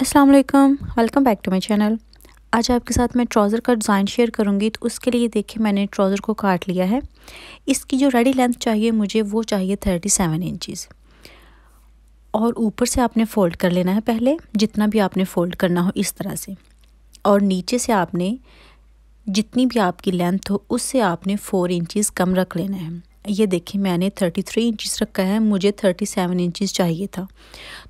अस्सलाम वालेकुम welcome back to my channel आज आपके साथ मैं ट्राउज़र का डिज़ाइन शेयर करूँगी तो उसके लिए देखिए मैंने ट्राउज़र को काट लिया है इसकी जो रेडी लेंथ चाहिए मुझे वो चाहिए थर्टी सेवन इंचज़ और ऊपर से आपने फ़ोल्ड कर लेना है पहले जितना भी आपने फ़ोल्ड करना हो इस तरह से और नीचे से आपने जितनी भी आपकी लेंथ हो उससे आपने फ़ोर इंचज़ कम रख लेना है ये देखिए मैंने 33 इंचिस रखा है मुझे 37 इंचज़ चाहिए था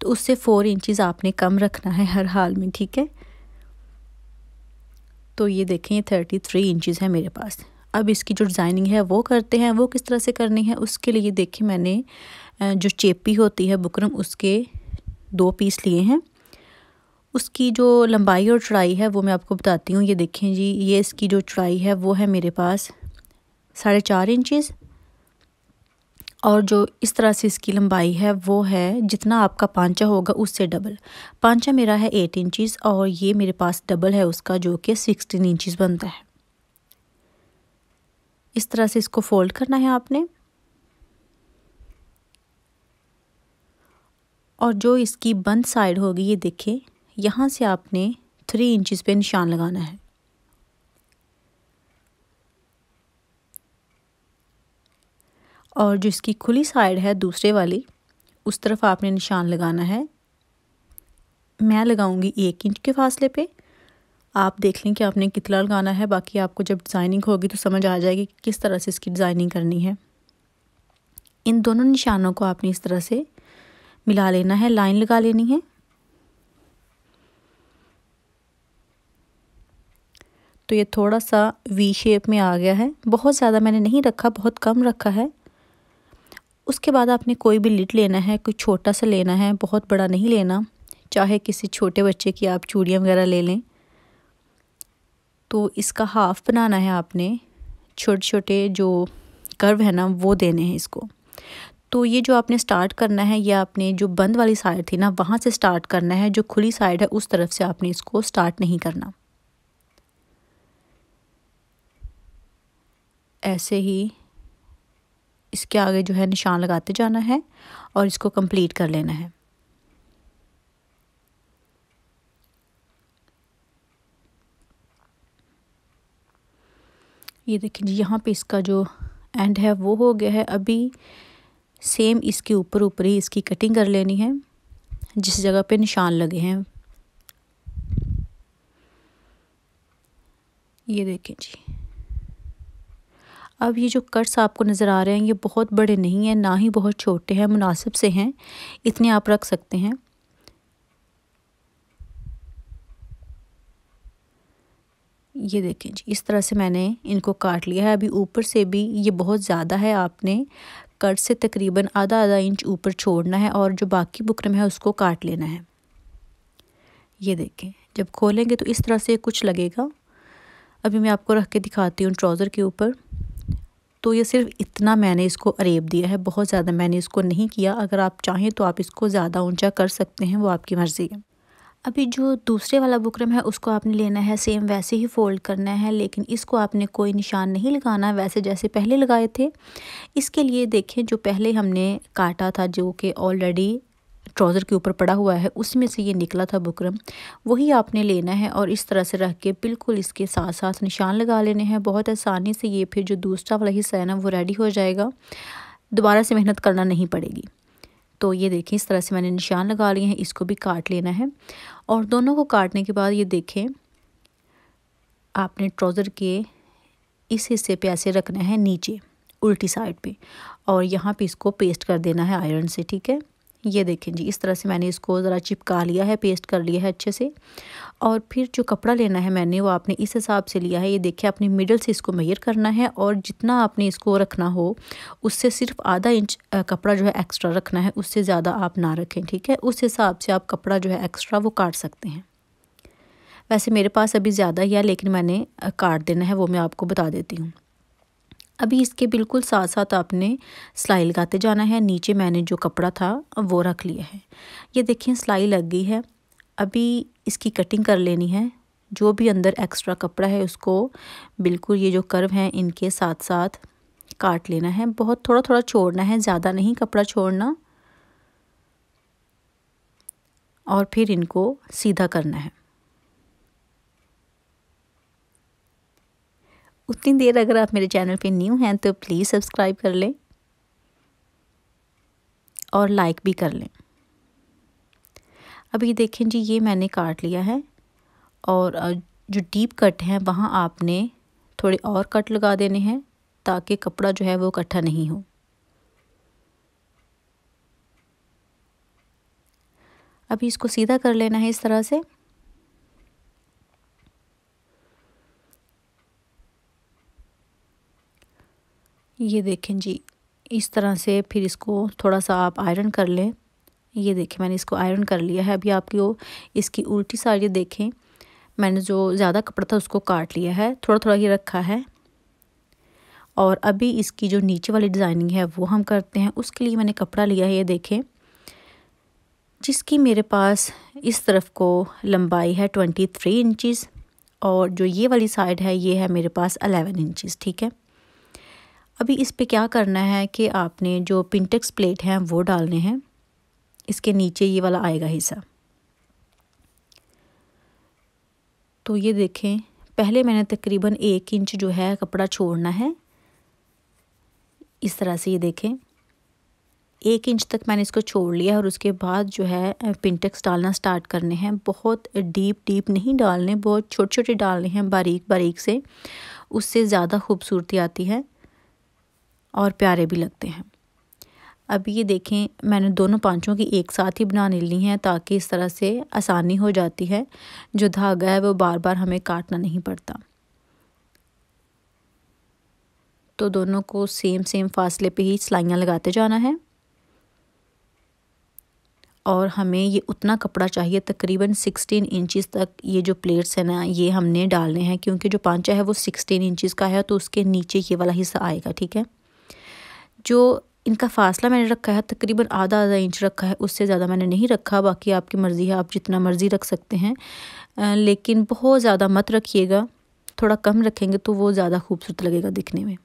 तो उससे 4 इंचज़ आपने कम रखना है हर हाल में ठीक है तो ये देखें ये 33 इंचज़ है मेरे पास अब इसकी जो डिज़ाइनिंग है वो करते हैं वो किस तरह से करनी है उसके लिए देखिए मैंने जो चेपी होती है बुकरम उसके दो पीस लिए हैं उसकी जो लंबाई और चौड़ाई है वो मैं आपको बताती हूँ ये देखें जी ये इसकी जो चौड़ाई है वो है मेरे पास साढ़े चार इंचज़ और जो इस तरह से इसकी लंबाई है वो है जितना आपका पांचा होगा उससे डबल पांचा मेरा है एट इंचज़ और ये मेरे पास डबल है उसका जो कि सिक्सटीन इंचज़ बनता है इस तरह से इसको फोल्ड करना है आपने और जो इसकी बंद साइड होगी ये देखें यहाँ से आपने थ्री इंचज़ पे निशान लगाना है और जिसकी खुली साइड है दूसरे वाली उस तरफ आपने निशान लगाना है मैं लगाऊंगी एक इंच के फासले पे आप देख लें कि आपने कितना लगाना है बाकी आपको जब डिज़ाइनिंग होगी तो समझ आ जाएगी कि किस तरह से इसकी डिज़ाइनिंग करनी है इन दोनों निशानों को आपने इस तरह से मिला लेना है लाइन लगा लेनी है तो ये थोड़ा सा वी शेप में आ गया है बहुत ज़्यादा मैंने नहीं रखा बहुत कम रखा है उसके बाद आपने कोई भी लिट लेना है कोई छोटा सा लेना है बहुत बड़ा नहीं लेना चाहे किसी छोटे बच्चे की आप चूड़ियाँ वगैरह ले लें तो इसका हाफ बनाना है आपने छोटे छोटे जो कर्व है ना वो देने हैं इसको तो ये जो आपने स्टार्ट करना है ये आपने जो बंद वाली साइड थी ना वहाँ से स्टार्ट करना है जो खुली साइड है उस तरफ से आपने इसको स्टार्ट नहीं करना ऐसे ही इसके आगे जो है निशान लगाते जाना है और इसको कंप्लीट कर लेना है ये देखिए जी यहाँ पे इसका जो एंड है वो हो गया है अभी सेम इसके ऊपर ऊपर ही इसकी कटिंग कर लेनी है जिस जगह पे निशान लगे हैं ये देखें जी अब ये जो कट्स आपको नज़र आ रहे हैं ये बहुत बड़े नहीं हैं ना ही बहुत छोटे हैं मुनासिब से हैं इतने आप रख सकते हैं ये देखें जी इस तरह से मैंने इनको काट लिया है अभी ऊपर से भी ये बहुत ज़्यादा है आपने कट से तकरीबन आधा आधा इंच ऊपर छोड़ना है और जो बाकी बुकरम है उसको काट लेना है ये देखें जब खोलेंगे तो इस तरह से कुछ लगेगा अभी मैं आपको रख के दिखाती हूँ ट्राउज़र के ऊपर तो ये सिर्फ इतना मैंने इसको अरेब दिया है बहुत ज़्यादा मैंने इसको नहीं किया अगर आप चाहें तो आप इसको ज़्यादा ऊंचा कर सकते हैं वो आपकी मर्ज़ी है अभी जो दूसरे वाला बुकरम है उसको आपने लेना है सेम वैसे ही फ़ोल्ड करना है लेकिन इसको आपने कोई निशान नहीं लगाना वैसे जैसे पहले लगाए थे इसके लिए देखें जो पहले हमने काटा था जो कि ऑलरेडी ट्राउज़र के ऊपर पड़ा हुआ है उसमें से ये निकला था बुकरम वही आपने लेना है और इस तरह से रख के बिल्कुल इसके साथ साथ निशान लगा लेने हैं बहुत आसानी से ये फिर जो दूसरा वाला हिस्सा है ना वो रेडी हो जाएगा दोबारा से मेहनत करना नहीं पड़ेगी तो ये देखें इस तरह से मैंने निशान लगा लिए हैं इसको भी काट लेना है और दोनों को काटने के बाद ये देखें आपने ट्राउज़र के इस हिस्से पे ऐसे रखना है नीचे उल्टी साइड पे और यहाँ पे इसको पेस्ट कर देना है आयरन से ठीक है ये देखें जी इस तरह से मैंने इसको ज़रा चिपका लिया है पेस्ट कर लिया है अच्छे से और फिर जो कपड़ा लेना है मैंने वो आपने इस हिसाब से लिया है ये देखिए आपने मिडल से इसको मेयर करना है और जितना आपने इसको रखना हो उससे सिर्फ आधा इंच कपड़ा जो है एक्स्ट्रा रखना है उससे ज़्यादा आप ना रखें ठीक है उस हिसाब से आप कपड़ा जो है एक्स्ट्रा वो काट सकते हैं वैसे मेरे पास अभी ज़्यादा ही है लेकिन मैंने काट देना है वो मैं आपको बता देती हूँ अभी इसके बिल्कुल साथ साथ आपने सिलाई लगाते जाना है नीचे मैंने जो कपड़ा था वो रख लिया है ये देखिए सिलाई लग गई है अभी इसकी कटिंग कर लेनी है जो भी अंदर एक्स्ट्रा कपड़ा है उसको बिल्कुल ये जो कर्व हैं इनके साथ साथ काट लेना है बहुत थोड़ा थोड़ा छोड़ना है ज़्यादा नहीं कपड़ा छोड़ना और फिर इनको सीधा करना है उतनी देर अगर आप मेरे चैनल पे न्यू हैं तो प्लीज़ सब्सक्राइब कर लें और लाइक भी कर लें अभी देखें जी ये मैंने काट लिया है और जो डीप कट हैं वहाँ आपने थोड़े और कट लगा देने हैं ताकि कपड़ा जो है वो इकट्ठा नहीं हो अभी इसको सीधा कर लेना है इस तरह से ये देखें जी इस तरह से फिर इसको थोड़ा सा आप आयरन कर लें ये देखें मैंने इसको आयरन कर लिया है अभी आपकी वो इसकी उल्टी साइड ये देखें मैंने जो ज़्यादा कपड़ा था उसको काट लिया है थोड़ा थोड़ा ये रखा है और अभी इसकी जो नीचे वाली डिज़ाइनिंग है वो हम करते हैं उसके लिए मैंने कपड़ा लिया है ये देखें जिसकी मेरे पास इस तरफ को लंबाई है ट्वेंटी थ्री इंचज़ और जो ये वाली साइड है ये है मेरे पास अलेवन इंचज़ ठीक है अभी इस पे क्या करना है कि आपने जो पिंटेक्स प्लेट हैं वो डालने हैं इसके नीचे ये वाला आएगा हिस्सा तो ये देखें पहले मैंने तकरीबन एक इंच जो है कपड़ा छोड़ना है इस तरह से ये देखें एक इंच तक मैंने इसको छोड़ लिया और उसके बाद जो है पिंटेक्स डालना स्टार्ट करने हैं बहुत डीप डीप नहीं डालने बहुत छोटे छोटे डालने हैं बारीक बारीक से उससे ज़्यादा खूबसूरती आती है और प्यारे भी लगते हैं अब ये देखें मैंने दोनों पांचों की एक साथ ही बनाने ली हैं ताकि इस तरह से आसानी हो जाती है जो धागा है वो बार बार हमें काटना नहीं पड़ता तो दोनों को सेम सेम फासले पे ही सिलाइयाँ लगाते जाना है और हमें ये उतना कपड़ा चाहिए तकरीबन सिक्सटीन इंचज़ तक ये जो प्लेट्स हैं ना ये हमने डालने हैं क्योंकि जो पांचा है वो सिक्सटीन इंचज़ का है तो उसके नीचे ये वाला हिस्सा आएगा ठीक है जो इनका फ़ासला मैंने रखा है तकरीबन आधा आधा इंच रखा है उससे ज़्यादा मैंने नहीं रखा बाकी आपकी मर्ज़ी है आप जितना मर्ज़ी रख सकते हैं लेकिन बहुत ज़्यादा मत रखिएगा थोड़ा कम रखेंगे तो वो ज़्यादा खूबसूरत लगेगा दिखने में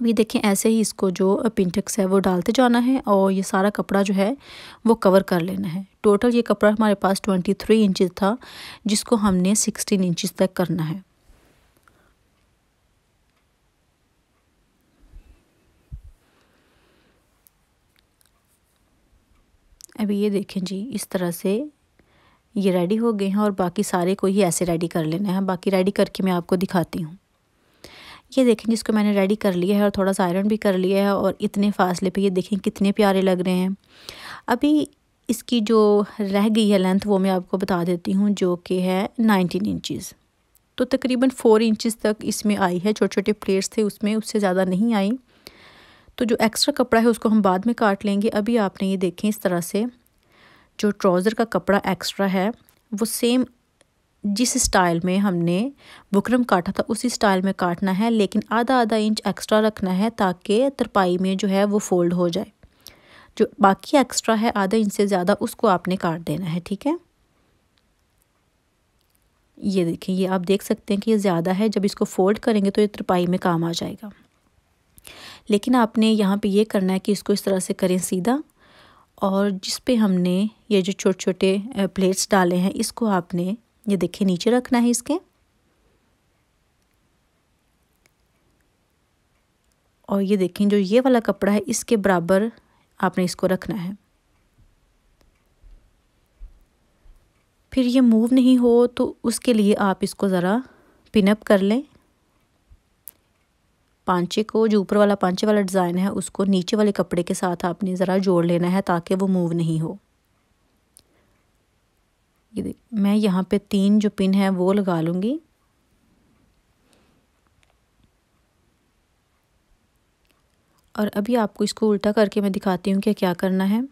अभी देखें ऐसे ही इसको जो पिंटक्स है वो डालते जाना है और ये सारा कपड़ा जो है वो कवर कर लेना है टोटल ये कपड़ा हमारे पास ट्वेंटी थ्री इंचज़ था जिसको हमने सिक्सटीन इंचज़ तक करना है अभी ये देखें जी इस तरह से ये रेडी हो गए हैं और बाकी सारे को ही ऐसे रेडी कर लेना है बाकी रेडी करके मैं आपको दिखाती हूँ ये देखें जिसको मैंने रेडी कर लिया है और थोड़ा सा आयरन भी कर लिया है और इतने फासले पे ये देखें कितने प्यारे लग रहे हैं अभी इसकी जो रह गई है लेंथ वो मैं आपको बता देती हूँ जो कि है नाइनटीन इंचज़ तो तकरीबन फ़ोर इंचज़ तक इसमें आई है छोटे छोटे प्लेट्स थे उसमें उससे ज़्यादा नहीं आई तो जो एक्स्ट्रा कपड़ा है उसको हम बाद में काट लेंगे अभी आपने ये देखें इस तरह से जो ट्राउज़र का कपड़ा एक्स्ट्रा है वो सेम जिस स्टाइल में हमने बुकरम काटा था उसी स्टाइल में काटना है लेकिन आधा आधा इंच एक्स्ट्रा रखना है ताकि तरपाई में जो है वो फोल्ड हो जाए जो बाकी एक्स्ट्रा है आधा इंच से ज़्यादा उसको आपने काट देना है ठीक है ये देखें ये आप देख सकते हैं कि ये ज़्यादा है जब इसको फोल्ड करेंगे तो ये तरपाई में काम आ जाएगा लेकिन आपने यहाँ पे ये करना है कि इसको इस तरह से करें सीधा और जिस पे हमने ये जो छोटे छोटे प्लेट्स डाले हैं इसको आपने ये देखिए नीचे रखना है इसके और ये देखें जो ये वाला कपड़ा है इसके बराबर आपने इसको रखना है फिर ये मूव नहीं हो तो उसके लिए आप इसको ज़रा पिनअप कर लें पांचे को जो ऊपर वाला पांचे वाला डिज़ाइन है उसको नीचे वाले कपड़े के साथ आपने ज़रा जोड़ लेना है ताकि वो मूव नहीं हो ये मैं यहाँ पे तीन जो पिन है वो लगा लूँगी और अभी आपको इसको उल्टा करके मैं दिखाती हूँ कि क्या करना है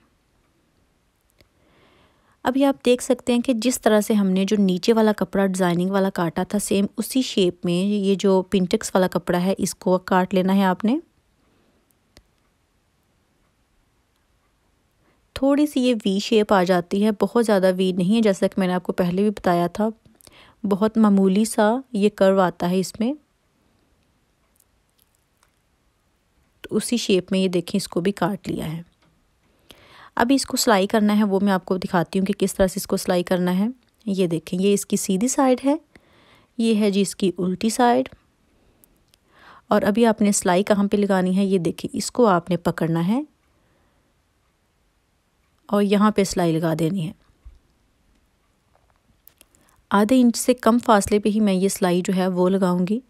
अभी आप देख सकते हैं कि जिस तरह से हमने जो नीचे वाला कपड़ा डिज़ाइनिंग वाला काटा था सेम उसी शेप में ये जो पिंटक्स वाला कपड़ा है इसको काट लेना है आपने थोड़ी सी ये वी शेप आ जाती है बहुत ज़्यादा वी नहीं है जैसा कि मैंने आपको पहले भी बताया था बहुत मामूली सा ये कर्व आता है इसमें तो उसी शेप में ये देखें इसको भी काट लिया है अभी इसको सिलाई करना है वो मैं आपको दिखाती हूँ कि किस तरह से इसको सिलाई करना है ये देखें ये इसकी सीधी साइड है ये है जी इसकी उल्टी साइड और अभी आपने सिलाई कहाँ पे लगानी है ये देखिए इसको आपने पकड़ना है और यहाँ पे सिलाई लगा देनी है आधे इंच से कम फासले पे ही मैं ये सिलाई जो है वो लगाऊंगी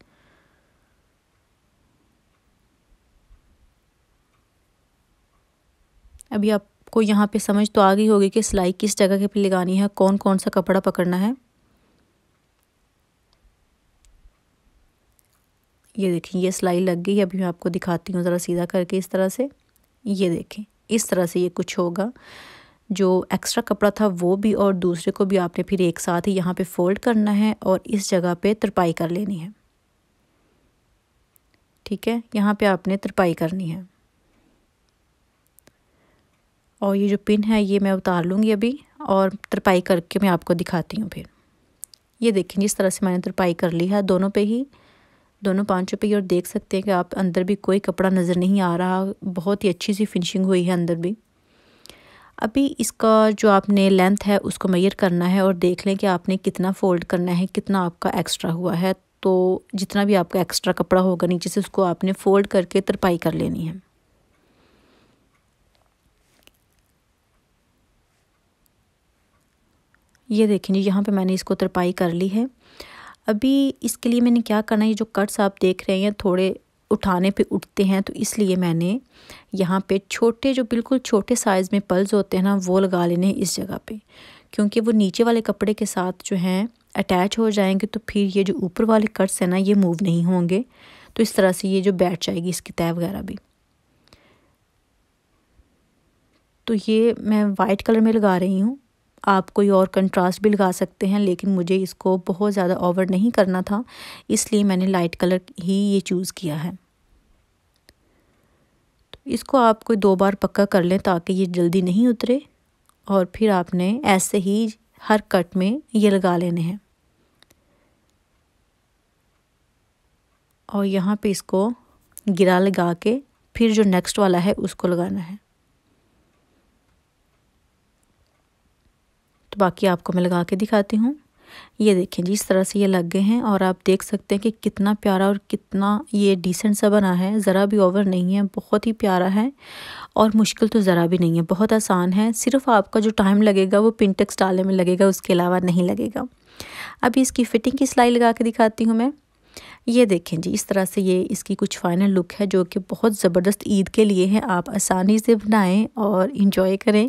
अभी आप आपको यहाँ पे समझ तो आ गई होगी कि सिलाई किस जगह के पे लगानी है कौन कौन सा कपड़ा पकड़ना है ये देखिए ये सिलाई लग गई अभी मैं आपको दिखाती हूँ ज़रा सीधा करके इस तरह से ये देखें इस तरह से ये कुछ होगा जो एक्स्ट्रा कपड़ा था वो भी और दूसरे को भी आपने फिर एक साथ ही यहाँ पे फोल्ड करना है और इस जगह पे तरपाई कर लेनी है ठीक है यहाँ पे आपने तरपाई करनी है और ये जो पिन है ये मैं उतार लूँगी अभी और तरपाई करके मैं आपको दिखाती हूँ फिर ये देखें जिस तरह से मैंने तरपाई कर ली है दोनों पे ही दोनों पाँचों पे ही और देख सकते हैं कि आप अंदर भी कोई कपड़ा नज़र नहीं आ रहा बहुत ही अच्छी सी फिनिशिंग हुई है अंदर भी अभी इसका जो आपने लेंथ है उसको मैयर करना है और देख लें कि आपने कितना फ़ोल्ड करना है कितना आपका एक्स्ट्रा हुआ है तो जितना भी आपका एक्स्ट्रा कपड़ा होगा नीचे से उसको आपने फ़ोल्ड करके तरपाई कर लेनी है ये देखें जी यहाँ पे मैंने इसको तरपाई कर ली है अभी इसके लिए मैंने क्या करना है ये जो कट्स आप देख रहे हैं थोड़े उठाने पे उठते हैं तो इसलिए मैंने यहाँ पे छोटे जो बिल्कुल छोटे साइज़ में पल्स होते हैं ना वो लगा लेने हैं इस जगह पे क्योंकि वो नीचे वाले कपड़े के साथ जो हैं अटैच हो जाएंगे तो फिर ये जो ऊपर वाले कट्स हैं ना ये मूव नहीं होंगे तो इस तरह से ये जो बैठ जाएगी इसकी तय वगैरह भी तो ये मैं वाइट कलर में लगा रही हूँ आप कोई और कंट्रास्ट भी लगा सकते हैं लेकिन मुझे इसको बहुत ज़्यादा ओवर नहीं करना था इसलिए मैंने लाइट कलर ही ये चूज़ किया है तो इसको आप कोई दो बार पक्का कर लें ताकि ये जल्दी नहीं उतरे और फिर आपने ऐसे ही हर कट में ये लगा लेने हैं और यहाँ पे इसको गिरा लगा के फिर जो नेक्स्ट वाला है उसको लगाना है तो बाकी आपको मैं लगा के दिखाती हूँ ये देखें जी इस तरह से ये लग गए हैं और आप देख सकते हैं कि कितना प्यारा और कितना ये डिसेंट सा बना है ज़रा भी ओवर नहीं है बहुत ही प्यारा है और मुश्किल तो ज़रा भी नहीं है बहुत आसान है सिर्फ आपका जो टाइम लगेगा वो पिनटेक्स डालने में लगेगा उसके अलावा नहीं लगेगा अभी इसकी फ़िटिंग की सिलाई लगा के दिखाती हूँ मैं ये देखें जी इस तरह से ये इसकी कुछ फाइनल लुक है जो कि बहुत ज़बरदस्त ईद के लिए है आप आसानी से बनाएं और इंजॉय करें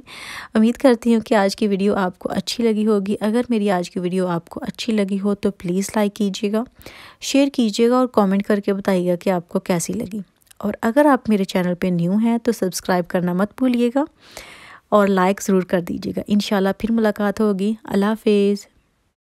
उम्मीद करती हूँ कि आज की वीडियो आपको अच्छी लगी होगी अगर मेरी आज की वीडियो आपको अच्छी लगी हो तो प्लीज़ लाइक कीजिएगा शेयर कीजिएगा और कॉमेंट करके बताइएगा कि आपको कैसी लगी और अगर आप मेरे चैनल पर न्यू हैं तो सब्सक्राइब करना मत भूलिएगा और लाइक ज़रूर कर दीजिएगा इन फिर मुलाकात होगी अल्लाफ़